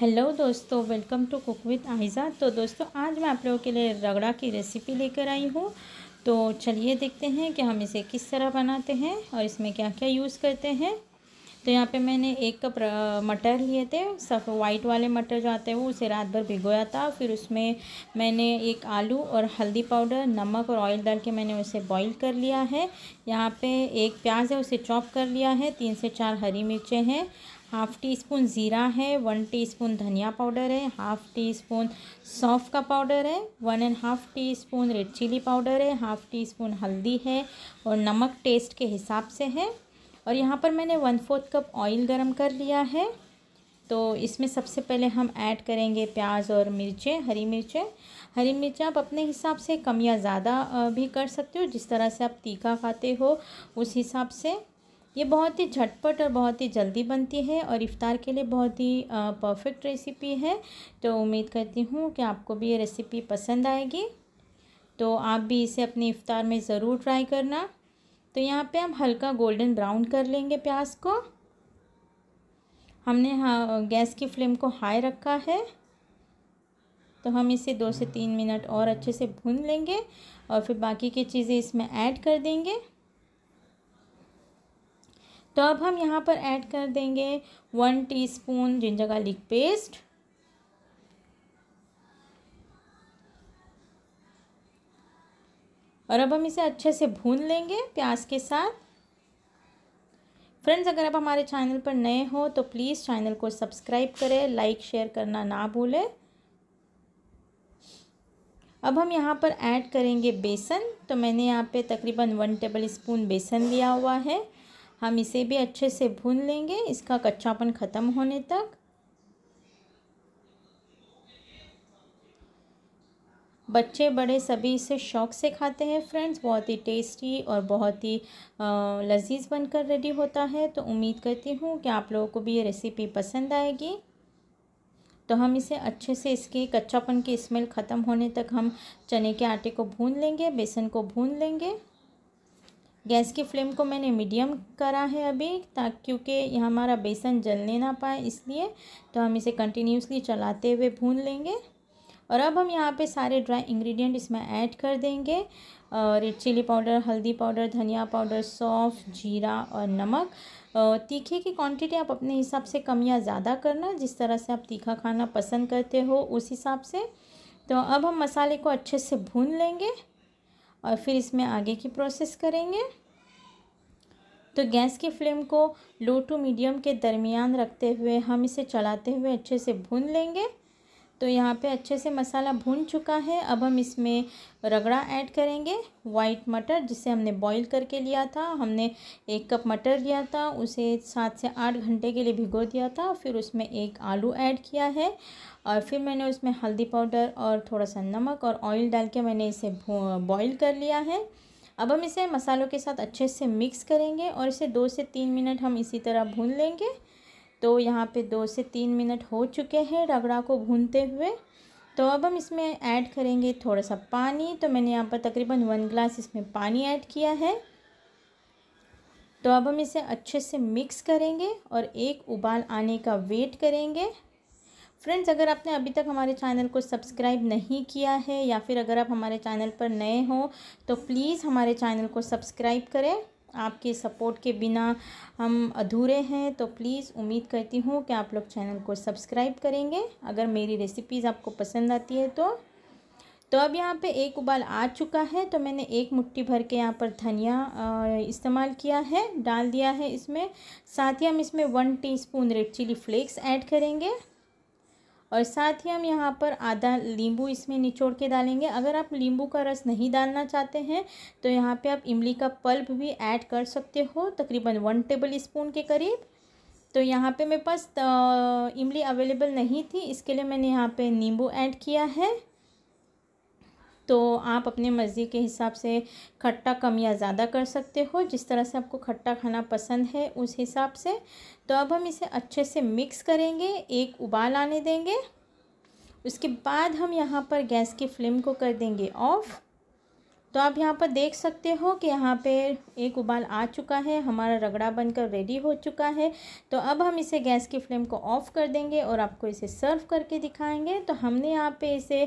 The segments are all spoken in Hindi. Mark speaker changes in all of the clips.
Speaker 1: हेलो दोस्तों welcome to cook with Aiza तो दोस्तों आज मैं आप लोगों के लिए रगड़ा की रेसिपी लेकर आई हूँ तो चलिए देखते हैं कि हम इसे किस तरह बनाते हैं और इसमें क्या क्या यूज़ करते हैं तो यहाँ पे मैंने एक कप मटर लिए थे सब वाइट वाले मटर जो आते हैं वो उसे रात भर भिगोया था फिर उसमें मैंने एक आलू और हल्दी पाउडर नमक और ऑयल डाल के मैंने उसे बॉईल कर लिया है यहाँ पे एक प्याज है उसे चॉप कर लिया है तीन से चार हरी मिर्चें हैं हाफ़ टी स्पून ज़ीरा है वन टी स्पून धनिया पाउडर है हाफ़ टी स्पून सौंफ का पाउडर है one and half teaspoon red chilli powder है हाफ़ टी स्पून हल्दी है और नमक टेस्ट के हिसाब से है और यहाँ पर मैंने वन फोर्थ कप ऑयल गरम कर लिया है तो इसमें सबसे पहले हम ऐड करेंगे प्याज और मिर्चें हरी मिर्चें हरी मिर्चें आप अपने हिसाब से कम या ज़्यादा भी कर सकते हो जिस तरह से आप तीखा खाते हो उस हिसाब से ये बहुत ही झटपट और बहुत ही जल्दी बनती है और इफ़ार के लिए बहुत ही परफेक्ट रेसिपी है तो उम्मीद करती हूँ कि आपको भी ये रेसिपी पसंद आएगी तो आप भी इसे अपने इफ़ार में ज़रूर ट्राई करना तो यहाँ पे हम हल्का गोल्डन ब्राउन कर लेंगे प्याज को हमने हाँ गैस की फ्लेम को हाई रखा है तो हम इसे दो से तीन मिनट और अच्छे से भून लेंगे और फिर बाकी की चीज़ें इसमें ऐड कर देंगे तो अब हम यहाँ पर ऐड कर देंगे one teaspoon ginger garlic paste और अब हम इसे अच्छे से भून लेंगे प्याज के साथ फ्रेंड्स अगर आप हमारे चैनल पर नए हो तो प्लीज़ चैनल को सब्सक्राइब करें लाइक शेयर करना ना भूलें अब हम यहाँ पर ऐड करेंगे बेसन तो मैंने यहाँ पे तकरीबन वन टेबल स्पून बेसन लिया हुआ है हम इसे भी अच्छे से भून लेंगे इसका कच्चापन ख़त्म होने तक बच्चे बड़े सभी इसे शौक से खाते हैं फ्रेंड्स बहुत ही टेस्टी और बहुत ही लजीज बनकर रेडी होता है तो उम्मीद करती हूँ कि आप लोगों को भी ये रेसिपी पसंद आएगी तो हम इसे अच्छे से इसके कच्चापन की स्मेल ख़त्म होने तक हम चने के आटे को भून लेंगे बेसन को भून लेंगे गैस की फ्लेम को मैंने मीडियम करा है अभी ताकि क्योंकि हमारा बेसन जलने ना पाए इसलिए तो हम इसे कंटिन्यूसली चलाते हुए भून लेंगे और अब हम यहाँ पे सारे ड्राई इंग्रेडिएंट इसमें ऐड कर देंगे रेड चिली पाउडर हल्दी पाउडर धनिया पाउडर सौंफ जीरा और नमक तीखे की क्वांटिटी आप अपने हिसाब से कम या ज़्यादा करना जिस तरह से आप तीखा खाना पसंद करते हो उस हिसाब से तो अब हम मसाले को अच्छे से भून लेंगे और फिर इसमें आगे की प्रोसेस करेंगे तो गैस की फ्लेम को लो टू मीडियम के दरमियान रखते हुए हम इसे चलाते हुए अच्छे से भून लेंगे तो यहाँ पे अच्छे से मसाला भून चुका है अब हम इसमें रगड़ा ऐड करेंगे वाइट मटर जिसे हमने बॉईल करके लिया था हमने एक कप मटर लिया था उसे सात से आठ घंटे के लिए भिगो दिया था फिर उसमें एक आलू ऐड किया है और फिर मैंने उसमें हल्दी पाउडर और थोड़ा सा नमक और ऑयल डाल के मैंने इसे बॉयल कर लिया है अब हम इसे मसालों के साथ अच्छे से मिक्स करेंगे और इसे दो से तीन मिनट हम इसी तरह भून लेंगे तो यहाँ पे दो से तीन मिनट हो चुके हैं रगड़ा को भूनते हुए तो अब हम इसमें ऐड करेंगे थोड़ा सा पानी तो मैंने यहाँ पर तकरीबन वन ग्लास इसमें पानी ऐड किया है तो अब हम इसे अच्छे से मिक्स करेंगे और एक उबाल आने का वेट करेंगे फ्रेंड्स अगर आपने अभी तक हमारे चैनल को सब्सक्राइब नहीं किया है या फिर अगर आप हमारे चैनल पर नए हो तो प्लीज़ हमारे चैनल को सब्सक्राइब करें आपके सपोर्ट के बिना हम अधूरे हैं तो प्लीज़ उम्मीद करती हूँ कि आप लोग चैनल को सब्सक्राइब करेंगे अगर मेरी रेसिपीज़ आपको पसंद आती है तो तो अब यहाँ पे एक उबाल आ चुका है तो मैंने एक मुट्ठी भर के यहाँ पर धनिया इस्तेमाल किया है डाल दिया है इसमें साथ ही हम इसमें one teaspoon red chilli flakes add करेंगे और साथ ही हम यहाँ पर आधा नींबू इसमें निचोड़ के डालेंगे अगर आप नींबू का रस नहीं डालना चाहते हैं तो यहाँ पे आप इमली का पल्प भी ऐड कर सकते हो तकरीबन वन टेबल स्पून के करीब तो यहाँ पे मेरे पास इमली अवेलेबल नहीं थी इसके लिए मैंने यहाँ पे नींबू ऐड किया है तो आप अपने मर्ज़ी के हिसाब से खट्टा कम या ज़्यादा कर सकते हो जिस तरह से आपको खट्टा खाना पसंद है उस हिसाब से तो अब हम इसे अच्छे से मिक्स करेंगे एक उबाल आने देंगे उसके बाद हम यहाँ पर गैस की फ्लेम को कर देंगे ऑफ़ तो आप यहाँ पर देख सकते हो कि यहाँ पे एक उबाल आ चुका है हमारा रगड़ा बनकर रेडी हो चुका है तो अब हम इसे गैस की फ्लेम को ऑफ़ कर देंगे और आपको इसे सर्व करके दिखाएंगे तो हमने यहाँ पे इसे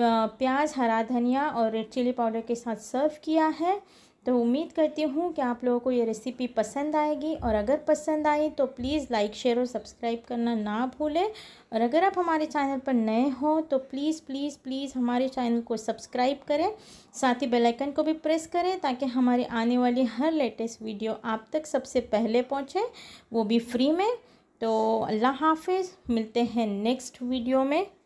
Speaker 1: प्याज हरा धनिया और रेड चिली पाउडर के साथ सर्व किया है तो उम्मीद करती हूँ कि आप लोगों को ये रेसिपी पसंद आएगी और अगर पसंद आई तो प्लीज़ लाइक शेयर और सब्सक्राइब करना ना भूलें और अगर आप हमारे चैनल पर नए हो तो प्लीज़ प्लीज़ प्लीज़ हमारे चैनल को सब्सक्राइब करें साथ ही बेल आइकन को भी प्रेस करें ताकि हमारे आने वाली हर लेटेस्ट वीडियो आप तक सबसे पहले पहुँचे वो भी फ्री में तो अल्लाह हाफिज़ मिलते हैं नेक्स्ट वीडियो में